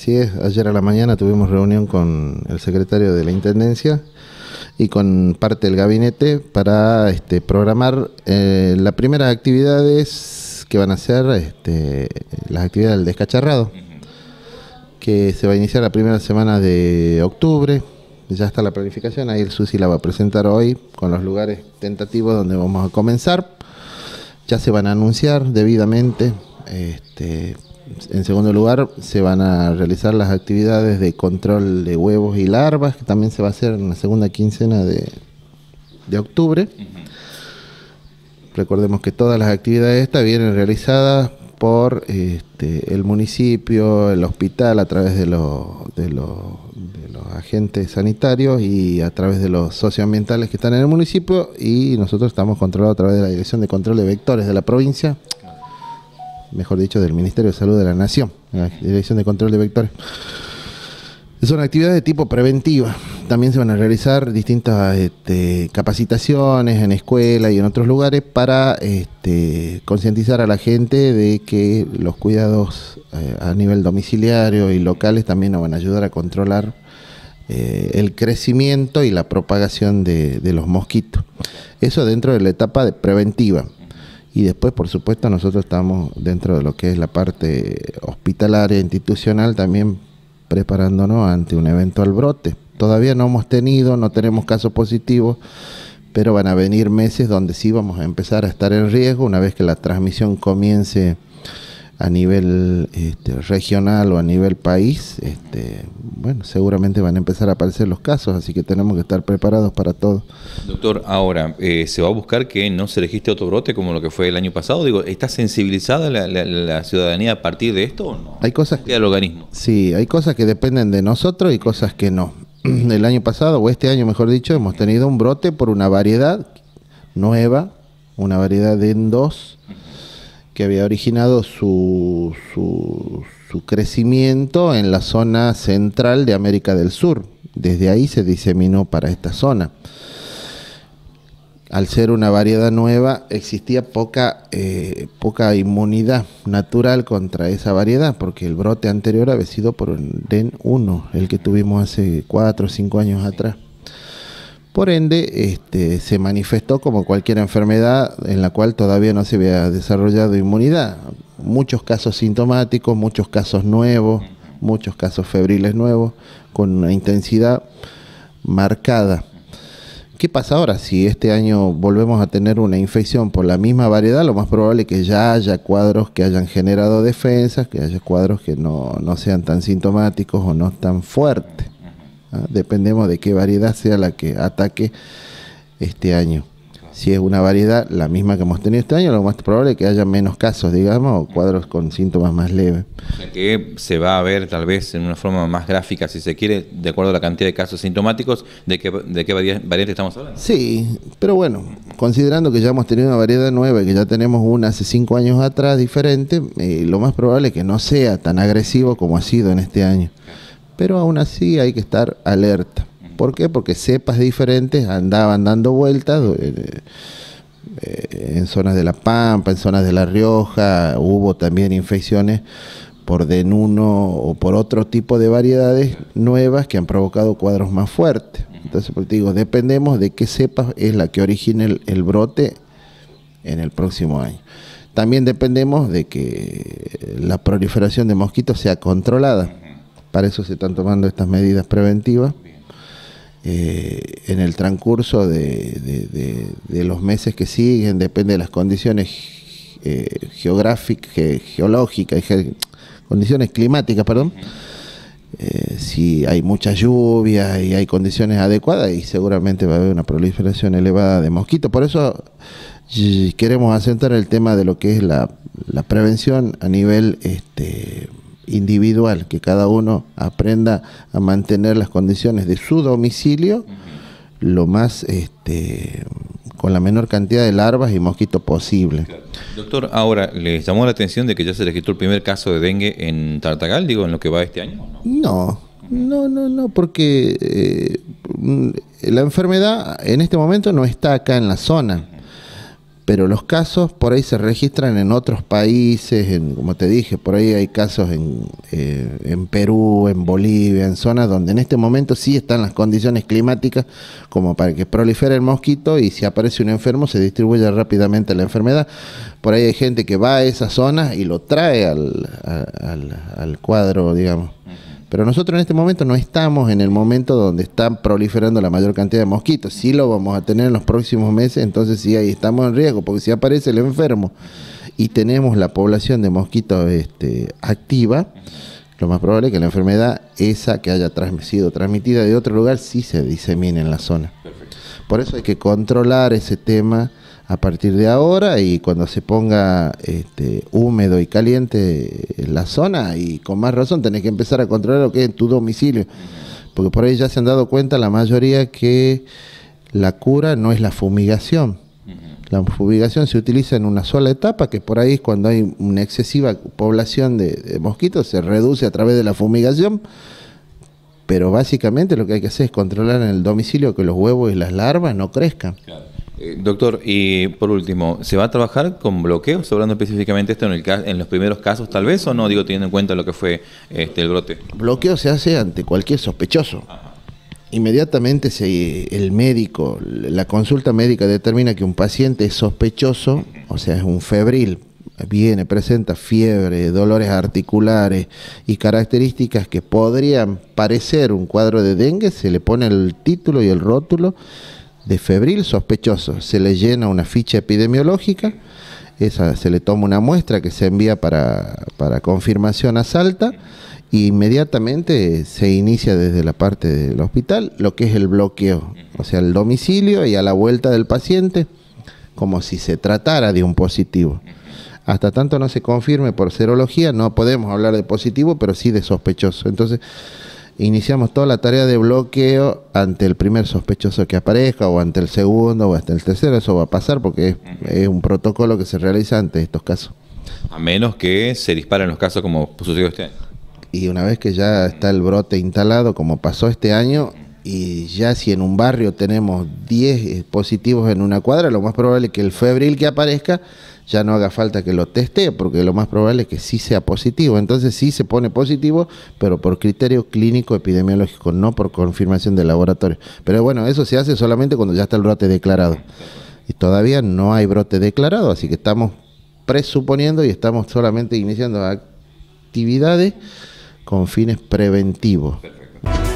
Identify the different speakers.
Speaker 1: Así es, ayer a la mañana tuvimos reunión con el secretario de la Intendencia y con parte del gabinete para este, programar eh, las primeras actividades que van a ser este, las actividades del descacharrado, que se va a iniciar la primera semana de octubre. Ya está la planificación, ahí el SUSI la va a presentar hoy con los lugares tentativos donde vamos a comenzar. Ya se van a anunciar debidamente este, en segundo lugar, se van a realizar las actividades de control de huevos y larvas, que también se va a hacer en la segunda quincena de, de octubre. Recordemos que todas las actividades estas vienen realizadas por este, el municipio, el hospital, a través de los, de, los, de los agentes sanitarios y a través de los socioambientales que están en el municipio y nosotros estamos controlados a través de la Dirección de Control de Vectores de la provincia, mejor dicho, del Ministerio de Salud de la Nación, la Dirección de Control de Vectores. una actividad de tipo preventiva. También se van a realizar distintas este, capacitaciones en escuelas y en otros lugares para este, concientizar a la gente de que los cuidados eh, a nivel domiciliario y locales también nos van a ayudar a controlar eh, el crecimiento y la propagación de, de los mosquitos. Eso dentro de la etapa de preventiva. Y después, por supuesto, nosotros estamos dentro de lo que es la parte hospitalaria institucional también preparándonos ante un evento al brote. Todavía no hemos tenido, no tenemos casos positivos, pero van a venir meses donde sí vamos a empezar a estar en riesgo una vez que la transmisión comience a nivel este, regional o a nivel país, este, bueno, seguramente van a empezar a aparecer los casos, así que tenemos que estar preparados para todo.
Speaker 2: Doctor, ahora, eh, ¿se va a buscar que no se registre otro brote como lo que fue el año pasado? Digo, ¿está sensibilizada la, ciudadanía a partir de esto o no? Hay cosas... que organismo?
Speaker 1: Sí, hay cosas que dependen de nosotros y cosas que no. El año pasado, o este año mejor dicho, hemos tenido un brote por una variedad nueva, una variedad de endos, que había originado su, su, crecimiento en la zona central de América del Sur. Desde ahí se diseminó para esta zona al ser una variedad nueva, existía poca, eh, poca inmunidad natural contra esa variedad, porque el brote anterior había sido por el DEN 1, el que tuvimos hace 4 o 5 años atrás. Por ende, este, se manifestó como cualquier enfermedad en la cual todavía no se había desarrollado inmunidad. Muchos casos sintomáticos, muchos casos nuevos, muchos casos febriles nuevos, con una intensidad marcada. ¿Qué pasa ahora? Si este año volvemos a tener una infección por la misma variedad, lo más probable es que ya haya cuadros que hayan generado defensas, que haya cuadros que no, no sean tan sintomáticos o no tan fuertes. Ah, dependemos de qué variedad sea la que ataque este año. Si es una variedad la misma que hemos tenido este año, lo más probable es que haya menos casos, digamos, o cuadros con síntomas más leves.
Speaker 2: Que se va a ver tal vez en una forma más gráfica, si se quiere, de acuerdo a la cantidad de casos sintomáticos, de qué, variedad variante estamos hablando.
Speaker 1: Sí, pero bueno, considerando que ya hemos tenido una variedad nueva y que ya tenemos una hace cinco años atrás diferente, eh, lo más probable es que no sea tan agresivo como ha sido en este año pero aún así hay que estar alerta. ¿Por qué? Porque cepas diferentes andaban dando vueltas eh, eh, en zonas de La Pampa, en zonas de La Rioja, hubo también infecciones por denuno o por otro tipo de variedades nuevas que han provocado cuadros más fuertes. Entonces, pues, digo, dependemos de qué cepa es la que origine el brote en el próximo año. También dependemos de que la proliferación de mosquitos sea controlada para eso se están tomando estas medidas preventivas. Eh, en el transcurso de, los meses que siguen, depende de las condiciones eh, geográficas, geológicas, y condiciones climáticas, perdón. Eh, si hay mucha lluvia y hay condiciones adecuadas y seguramente va a haber una proliferación elevada de mosquitos. Por eso queremos asentar el tema de lo que es la, la prevención a nivel este, individual, que cada uno aprenda a mantener las condiciones de su domicilio lo más este, con la menor cantidad de larvas y mosquitos posible.
Speaker 2: Doctor, ahora, ¿les llamó la atención de que ya se registró el primer caso de dengue en Tartagal, digo, en lo que va este año?
Speaker 1: No, no, no, no, porque eh, la enfermedad en este momento no está acá en la zona pero los casos por ahí se registran en otros países, en, como te dije, por ahí hay casos en, eh, en, Perú, en Bolivia, en zonas donde en este momento sí están las condiciones climáticas como para que prolifere el mosquito y si aparece un enfermo se distribuye rápidamente la enfermedad. Por ahí hay gente que va a esas zonas y lo trae al, al cuadro, digamos. Pero nosotros en este momento no estamos en el momento donde está proliferando la mayor cantidad de mosquitos. Si lo vamos a tener en los próximos meses, entonces sí ahí estamos en riesgo, porque si aparece el enfermo y tenemos la población de mosquitos este, activa, lo más probable es que la enfermedad esa que haya sido transmitida de otro lugar sí se disemine en la zona. Perfecto. Por eso hay que controlar ese tema a partir de ahora y cuando se ponga este, húmedo y caliente la zona y con más razón tenés que empezar a controlar lo que es tu domicilio, porque por ahí ya se han dado cuenta la mayoría que la cura no es la fumigación. La fumigación se utiliza en una sola etapa, que por ahí es cuando hay una excesiva población de, mosquitos, se reduce a través de la fumigación, pero básicamente lo que hay que hacer es controlar en el domicilio que los huevos y las larvas no crezcan.
Speaker 2: Eh, doctor, y por último, ¿se va a trabajar con bloqueos, hablando específicamente esto en, el, en los primeros casos tal vez o no, digo teniendo en cuenta lo que fue este, el brote?
Speaker 1: Bloqueo se hace ante cualquier sospechoso. Inmediatamente si el médico, la consulta médica determina que un paciente es sospechoso, o sea, es un febril, viene, presenta fiebre, dolores articulares y características que podrían parecer un cuadro de dengue, se le pone el título y el rótulo de febril sospechoso. Se le llena una ficha epidemiológica, esa se le toma una muestra que se envía para, para confirmación a Salta y inmediatamente se inicia desde la parte del hospital lo que es el bloqueo, o sea, el domicilio y a la vuelta del paciente como si se tratara de un positivo. Hasta tanto no se confirme por serología, no podemos hablar de positivo, pero sí de sospechoso. Entonces, iniciamos toda la tarea de bloqueo ante el primer sospechoso que aparezca o ante el segundo o hasta el tercero. Eso va a pasar porque es, un protocolo que se realiza ante estos casos.
Speaker 2: A menos que se disparen los casos como sucedió este año.
Speaker 1: Y una vez que ya está el brote instalado, como pasó este año, y ya si en un barrio tenemos 10 positivos en una cuadra, lo más probable es que el febril que aparezca ya no haga falta que lo teste, porque lo más probable es que sí sea positivo. Entonces sí se pone positivo, pero por criterio clínico epidemiológico, no por confirmación de laboratorio. Pero bueno, eso se hace solamente cuando ya está el brote declarado. Y todavía no hay brote declarado, así que estamos presuponiendo y estamos solamente iniciando actividades con fines preventivos. Perfecto.